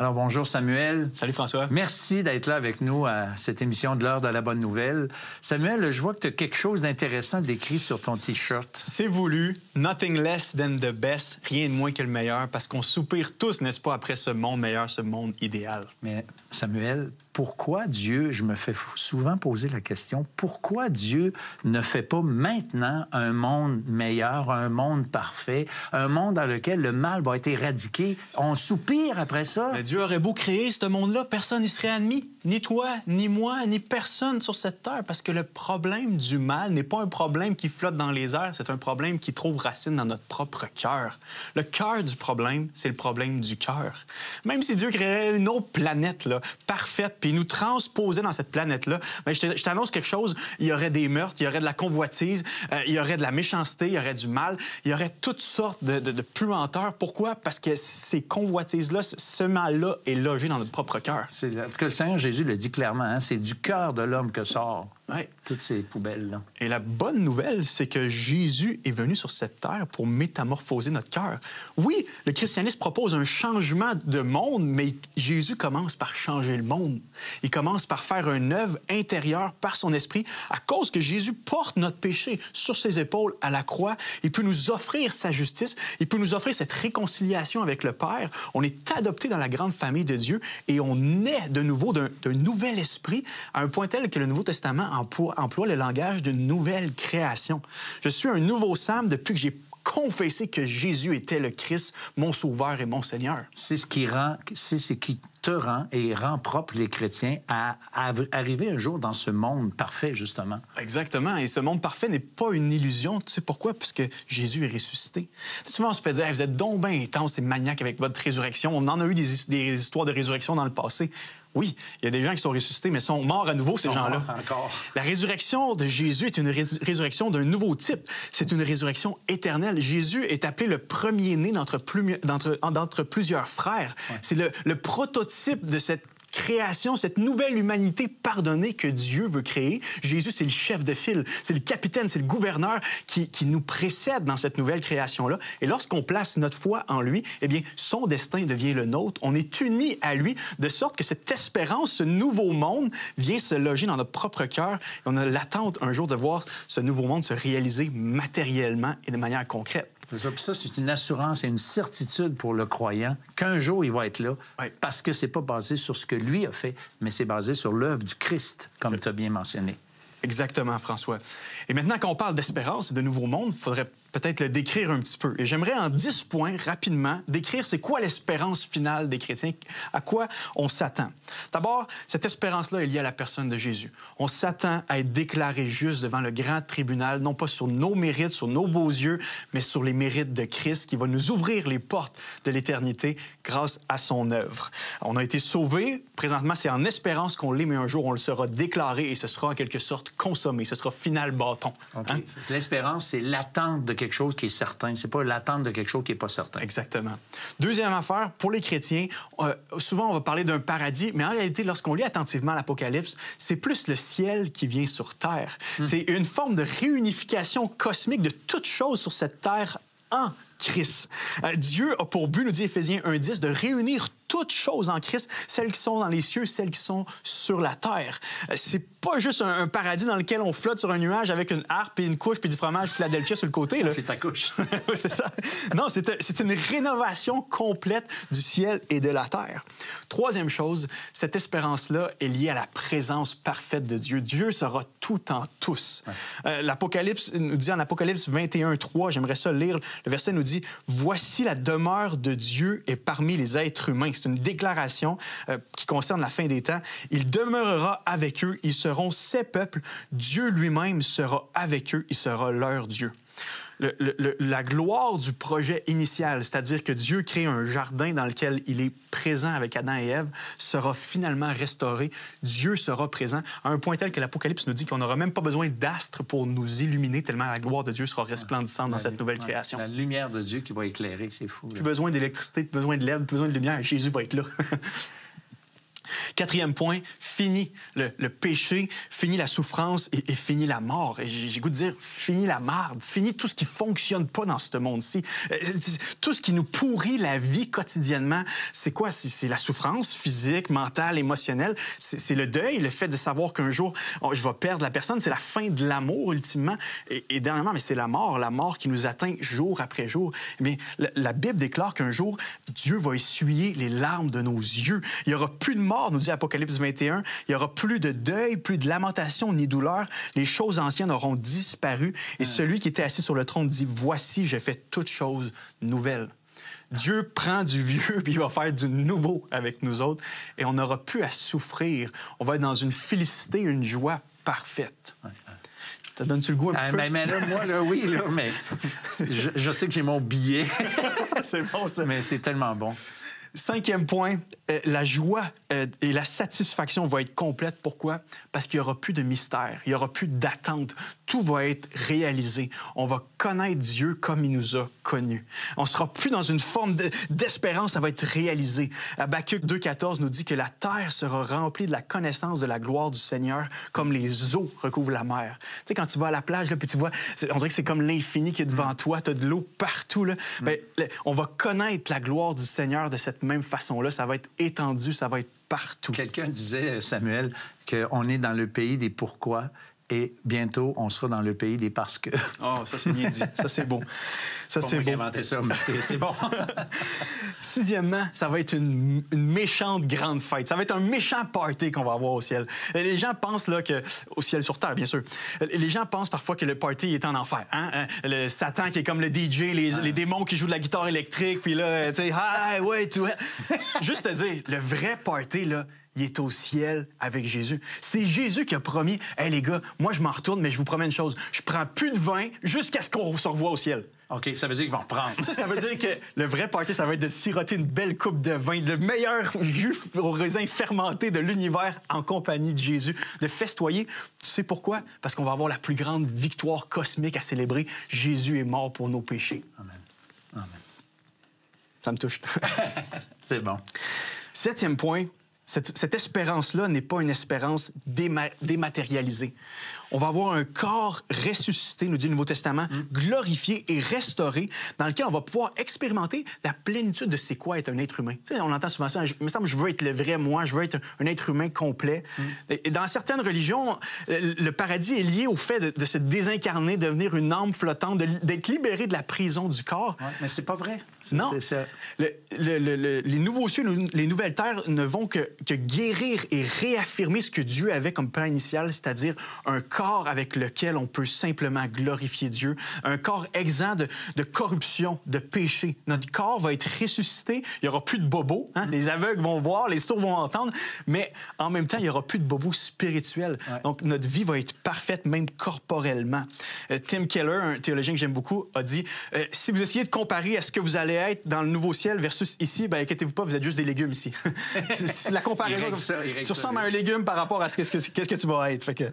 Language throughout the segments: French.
Alors bonjour Samuel. Salut François. Merci d'être là avec nous à cette émission de l'heure de la bonne nouvelle. Samuel, je vois que tu as quelque chose d'intéressant décrit sur ton t-shirt. C'est voulu, nothing less than the best, rien de moins que le meilleur parce qu'on soupire tous, n'est-ce pas, après ce monde meilleur, ce monde idéal. Mais Samuel, pourquoi Dieu, je me fais souvent poser la question, pourquoi Dieu ne fait pas maintenant un monde meilleur, un monde parfait, un monde dans lequel le mal va être éradiqué? On soupire après ça. Mais Dieu aurait beau créer ce monde-là, personne n'y serait admis. Ni toi, ni moi, ni personne sur cette terre, parce que le problème du mal n'est pas un problème qui flotte dans les airs, c'est un problème qui trouve racine dans notre propre cœur. Le cœur du problème, c'est le problème du cœur. Même si Dieu créait une autre planète, là, parfaite, puis nous transposer dans cette planète-là, mais je, t'annonce quelque chose, il y aurait des meurtres, il y aurait de la convoitise, euh, il y aurait de la méchanceté, il y aurait du mal, il y aurait toutes sortes de, puanteurs. Pourquoi? Parce que ces convoitises-là, ce mal-là est logé dans notre propre cœur. En tout le Seigneur Jésus le dit clairement, hein, c'est du cœur de l'homme que sort toutes ces poubelles-là. Et la bonne nouvelle, c'est que Jésus est venu sur cette terre pour métamorphoser notre cœur. Oui, le christianisme propose un changement de monde, mais Jésus commence par changer le monde. Il commence par faire un œuvre intérieure par son esprit. À cause que Jésus porte notre péché sur ses épaules à la croix, il peut nous offrir sa justice, il peut nous offrir cette réconciliation avec le Père. On est adopté dans la grande famille de Dieu et on naît de nouveau d'un nouvel esprit à un point tel que le Nouveau Testament en emploie, le langage d'une nouvelle création. Je suis un nouveau Sam depuis que j'ai confessé que Jésus était le Christ, mon Sauveur et mon Seigneur. C'est ce qui te rend et rend propre les chrétiens à, arriver un jour dans ce monde parfait, justement. Exactement. Et ce monde parfait n'est pas une illusion. Tu sais pourquoi? Parce Jésus est ressuscité. Souvent, on se fait dire, vous êtes donc bien intense et maniaque avec votre résurrection. On en a eu des, des histoires de résurrection dans le passé. Oui, il y a des gens qui sont ressuscités, mais sont morts à nouveau, ces gens-là. La résurrection de Jésus est une résurrection d'un nouveau type. C'est une résurrection éternelle. Jésus est appelé le premier-né d'entre plusieurs frères. C'est le prototype de cette création, cette nouvelle humanité pardonnée que Dieu veut créer. Jésus, c'est le chef de file, c'est le capitaine, c'est le gouverneur qui, qui, nous précède dans cette nouvelle création-là. Et lorsqu'on place notre foi en lui, eh bien, son destin devient le nôtre. On est uni à lui, de sorte que cette espérance, ce nouveau monde, vient se loger dans notre propre cœur. Et on a l'attente un jour de voir ce nouveau monde se réaliser matériellement et de manière concrète. Ça, c'est une assurance et une certitude pour le croyant qu'un jour, il va être là parce que c'est pas basé sur ce que lui a fait, mais c'est basé sur l'œuvre du Christ, comme tu as bien mentionné. Exactement, François. Et maintenant, qu'on parle d'espérance et de nouveau monde, il faudrait peut-être le décrire un petit peu. Et j'aimerais en 10 points rapidement décrire c'est quoi l'espérance finale des chrétiens, à quoi on s'attend. D'abord, cette espérance-là est liée à la personne de Jésus. On s'attend à être déclaré juste devant le grand tribunal, non pas sur nos mérites, sur nos beaux yeux, mais sur les mérites de Christ qui va nous ouvrir les portes de l'éternité grâce à son œuvre. On a été sauvés, présentement c'est en espérance qu'on l'est, mais un jour on le sera déclaré et ce sera en quelque sorte consommé, ce sera final bâton. Hein? L'espérance, c'est l'attente de quelque chose qui est certain. C'est pas l'attente de quelque chose qui est pas certain. Exactement. Deuxième affaire, pour les chrétiens, euh, souvent on va parler d'un paradis, mais en réalité, lorsqu'on lit attentivement l'Apocalypse, c'est plus le ciel qui vient sur terre. Hmm. C'est une forme de réunification cosmique de toute chose sur cette terre en Christ. Euh, Dieu a pour but, nous dit Éphésiens 1.10, de réunir toutes choses en Christ, celles qui sont dans les cieux, celles qui sont sur la terre. Euh, c'est pas juste un, paradis dans lequel on flotte sur un nuage avec une harpe et une couche puis du fromage Philadelphia sur le côté. C'est ta couche. c'est ça. Non, euh, c'est une rénovation complète du ciel et de la terre. Troisième chose, cette espérance-là est liée à la présence parfaite de Dieu. Dieu sera tout en tous. Euh, L'Apocalypse nous dit en Apocalypse 21, 3, j'aimerais ça lire, le verset nous dit, Voici la demeure de Dieu et parmi les êtres humains c'est une déclaration euh, qui concerne la fin des temps. Il demeurera avec eux, ils seront ses peuples, Dieu lui-même sera avec eux, il sera leur Dieu la gloire du projet initial, c'est-à-dire que Dieu crée un jardin dans lequel il est présent avec Adam et Ève, sera finalement restauré. Dieu sera présent à un point tel que l'Apocalypse nous dit qu'on n'aura même pas besoin d'astres pour nous illuminer, tellement la gloire de Dieu sera resplendissante dans cette nouvelle création. La lumière de Dieu qui va éclairer, c'est fou. Plus besoin d'électricité, plus besoin de l'aide, plus besoin de lumière. Jésus va être là. Quatrième point, fini le, péché, fini la souffrance et, finis fini la mort. Et j'ai goût de dire, fini la marde, fini tout ce qui fonctionne pas dans ce monde-ci. Euh, euh, tout ce qui nous pourrit la vie quotidiennement, c'est quoi? C'est la souffrance physique, mentale, émotionnelle. C'est le deuil, le fait de savoir qu'un jour, oh, je vais perdre la personne. C'est la fin de l'amour, ultimement. Et, dernièrement, mais c'est la mort, la mort qui nous atteint jour après jour. Mais eh la, Bible déclare qu'un jour, Dieu va essuyer les larmes de nos yeux. Il y aura plus de mort nous dit Apocalypse 21. Il y aura plus de deuil, plus de lamentation, ni douleur. Les choses anciennes auront disparu. Et hmm. celui qui était assis sur le trône dit, voici, j'ai fait toutes choses nouvelles. Dieu prend du vieux puis il va faire du nouveau avec nous autres et on n'aura plus à souffrir. On va être dans une félicité, une joie parfaite. Ça donne-tu le goût un petit ah, peu? Mais, moi, là, oui, là, mais je, je sais que j'ai mon billet. c'est bon, ça. Mais c'est tellement bon. Cinquième point, euh, la joie euh, et la satisfaction vont être complètes. Pourquoi? Parce qu'il n'y aura plus de mystère, il n'y aura plus d'attente. Tout va être réalisé. On va connaître Dieu comme il nous a connus. On ne sera plus dans une forme d'espérance, ça va être réalisé. Habakkuk 2.14 nous dit que la terre sera remplie de la connaissance de la gloire du Seigneur comme les eaux recouvrent la mer. Tu sais, quand tu vas à la plage, là, puis tu vois, on dirait que c'est comme l'infini qui est devant toi, tu as de l'eau partout. Là. Mm. Ben, on va connaître la gloire du Seigneur de cette même façon-là. Ça va être étendu, ça va être partout. Quelqu'un disait, Samuel, qu'on est dans le pays des pourquoi et bientôt, on sera dans le pays des parce que. oh, ça, c'est bien dit. Ça, c'est bon. Ça, c'est beau. inventé ça, mais c'est bon. Sixièmement, ça va être une, méchante grande fête. Ça va être un méchant party qu'on va avoir au ciel. Les gens pensent là que au ciel sur terre, bien sûr. Les gens pensent parfois que le party est en enfer. Hein? hein. Le Satan qui est comme le DJ, les, démons qui jouent de la guitare électrique, puis là, tu sais, highway to hell. Juste te dire, le vrai party là, il est au ciel avec Jésus. C'est Jésus qui a promis, hé hey, les gars, moi je m'en retourne, mais je vous promets une chose, je prends plus de vin jusqu'à ce qu'on se revoie au ciel. OK, ça veut dire va va reprendre. Ça, ça veut dire que le vrai party, ça va être de siroter une belle coupe de vin, le meilleur jus au raisin fermenté de l'univers en compagnie de Jésus, de festoyer. Tu sais pourquoi? Parce qu'on va avoir la plus grande victoire cosmique à célébrer. Jésus est mort pour nos péchés. Amen. Amen. Ça me touche. C'est bon. Septième point, cette, espérance-là n'est pas une espérance dématérialisée on va avoir un corps ressuscité, nous dit le Nouveau Testament, mm. glorifié et restauré, dans lequel on va pouvoir expérimenter la plénitude de c'est quoi être un être humain. sais, on entend souvent ça, il me semble je veux être le vrai moi, je veux être un être humain complet. Mm. Et dans certaines religions, le paradis est lié au fait de, se désincarner, devenir une âme flottante, d'être libéré de la prison du corps. mais c'est pas vrai. Non. les nouveaux cieux, les nouvelles terres ne vont que, que guérir et réaffirmer ce que Dieu avait comme plan initial, c'est-à-dire un corps corps avec lequel on peut simplement glorifier Dieu, un corps exempt de, corruption, de péché. Notre corps va être ressuscité, il n'y aura plus de bobos, hein. mm. les aveugles vont voir, les sourds vont entendre, mais en même temps, il n'y aura plus de bobos spirituels. Donc notre vie va être parfaite, même corporellement. Euh, Tim Keller, un théologien que j'aime beaucoup, a dit, euh, si vous essayez de comparer à ce que vous allez être dans le nouveau ciel versus ici, ben inquiétez-vous pas, vous êtes juste des légumes ici. la comparaison, ça, tu ressembles à un légume par rapport à ce, -ce que, qu'est-ce que tu vas être. Fait que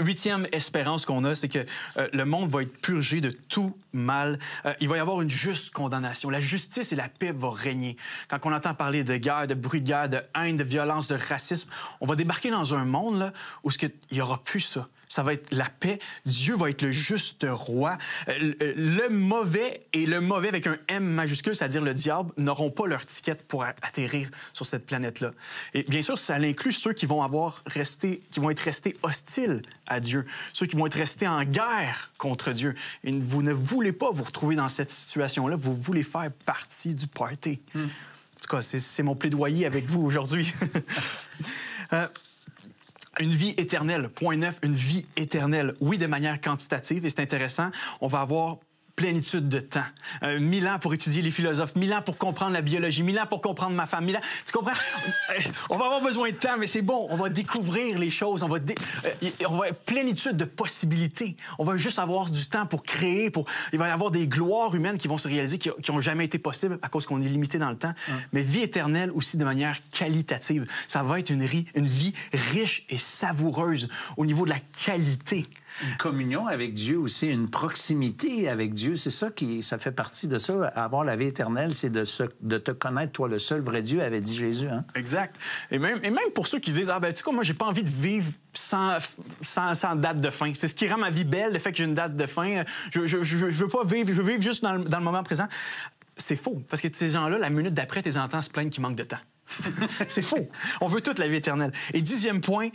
huitième espérance qu'on a, c'est que euh, le monde va être purgé de tout mal. Euh, il va y avoir une juste condamnation. La justice et la paix vont régner. Quand on entend parler de guerre, de bruit de guerre, de haine, de violence, de racisme, on va débarquer dans un monde où il n'y aura plus ça ça va être la paix. Dieu va être le juste roi. Euh, euh, le mauvais et le mauvais avec un M majuscule, c'est-à-dire le diable, n'auront pas leur ticket pour atterrir sur cette planète-là. Et bien sûr, ça inclut ceux qui vont avoir resté, qui vont être restés hostiles à Dieu, ceux qui vont être restés en guerre contre Dieu. Et vous ne voulez pas vous retrouver dans cette situation-là. Vous voulez faire partie du party. Hmm. En tout cas, c'est mon plaidoyer avec vous aujourd'hui. Euh, une vie éternelle, point neuf, une vie éternelle. Oui, de manière quantitative, et c'est intéressant, on va avoir plénitude de temps. 1000 euh, ans pour étudier les philosophes, mille ans pour comprendre la biologie, mille ans pour comprendre ma femme, mille ans... Tu comprends? Euh, on va avoir besoin de temps, mais c'est bon. On va découvrir les choses. On va, dé... Euh, on va plénitude de possibilités. On va juste avoir du temps pour créer. Il va y avoir des gloires humaines qui vont se réaliser, qui n'ont jamais été possibles à cause qu'on est limité dans le temps. Mais vie éternelle aussi de manière qualitative. Ça va être une vie riche et savoureuse au niveau de la qualité. Une communion avec Dieu aussi, une proximité avec Dieu, c'est ça qui, ça fait partie de ça. Avoir la vie éternelle, c'est de, de te connaître, toi, le seul vrai Dieu, avait dit Jésus. Hein. Exact. Et même, et même pour ceux qui disent, ah ben, tu sais moi, j'ai pas envie de vivre sans, sans, date de fin. C'est ce qui rend ma vie belle, le fait que j'ai une date de fin. Je, je, veux pas vivre, je veux vivre juste dans le, moment présent. C'est faux, parce que ces gens-là, la minute d'après, tes entends se plaignent qu'ils manquent de temps. c'est faux. On veut toute la vie éternelle. Et dixième point,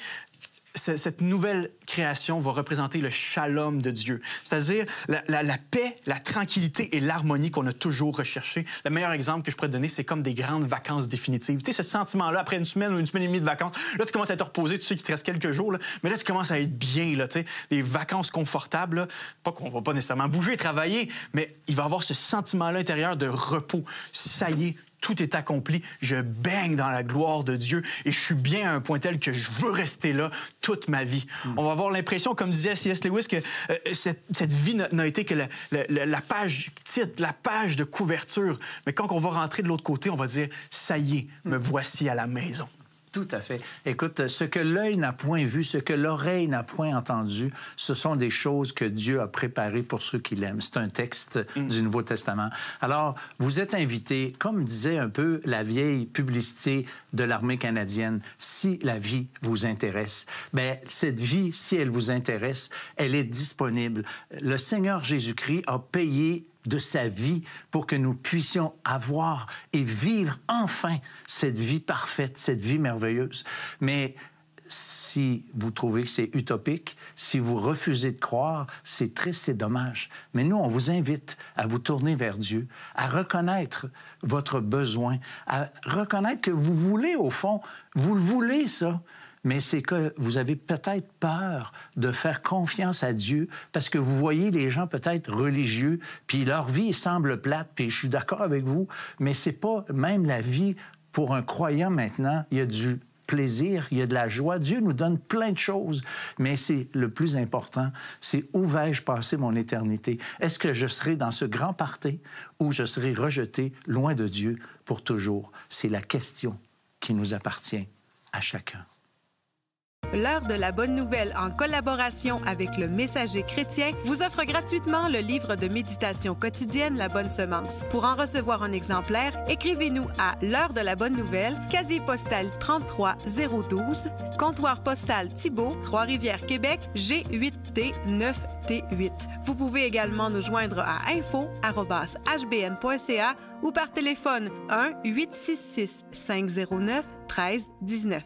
cette nouvelle création va représenter le shalom de Dieu, c'est-à-dire la, paix, la tranquillité et l'harmonie qu'on a toujours recherché. Le meilleur exemple que je pourrais te donner, c'est comme des grandes vacances définitives. Tu sais, ce sentiment-là, après une semaine ou une semaine et demie de vacances, là, tu commences à te reposer, tu sais qu'il te reste quelques jours, mais là, tu commences à être bien, là, tu sais, des vacances confortables, pas qu'on va pas nécessairement bouger, et travailler, mais il va avoir ce sentiment-là intérieur de repos. Ça y est, tout est accompli. Je baigne dans la gloire de Dieu et je suis bien à un point tel que je veux rester là toute ma vie. Hmm. On va avoir l'impression, comme disait C.S. Lewis, que euh, cette, vie n'a été que la, page titre, la page de couverture. Mais quand on va rentrer de l'autre côté, on va dire, ça y est, me hmm. voici à la maison. Tout à fait. Écoute, ce que l'œil n'a point vu, ce que l'oreille n'a point entendu, ce sont des choses que Dieu a préparées pour ceux qui l'aiment. C'est un texte mm. du Nouveau Testament. Alors, vous êtes invité, comme disait un peu la vieille publicité de l'armée canadienne, si la vie vous intéresse, mais ben, cette vie, si elle vous intéresse, elle est disponible. Le Seigneur Jésus-Christ a payé de sa vie pour que nous puissions avoir et vivre enfin cette vie parfaite, cette vie merveilleuse. Mais si vous trouvez que c'est utopique, si vous refusez de croire, c'est triste, c'est dommage. Mais nous, on vous invite à vous tourner vers Dieu, à reconnaître votre besoin, à reconnaître que vous voulez, au fond, vous le voulez, ça mais c'est que vous avez peut-être peur de faire confiance à Dieu parce que vous voyez les gens peut-être religieux, puis leur vie semble plate, puis je suis d'accord avec vous, mais c'est pas même la vie pour un croyant maintenant, il y a du plaisir, il y a de la joie. Dieu nous donne plein de choses, mais c'est le plus important, c'est où vais-je passer mon éternité? Est-ce que je serai dans ce grand parté ou je serai rejeté loin de Dieu pour toujours? C'est la question qui nous appartient à chacun. L'heure de la bonne nouvelle en collaboration avec le Messager chrétien vous offre gratuitement le livre de méditation quotidienne La bonne semence. Pour en recevoir un exemplaire, écrivez-nous à l'heure de la bonne nouvelle, casier postal 33012, comptoir postal Thibault, Trois-Rivières, Québec, G8T9T8. Vous pouvez également nous joindre à info@hbn.ca ou par téléphone 1 866 509 1319.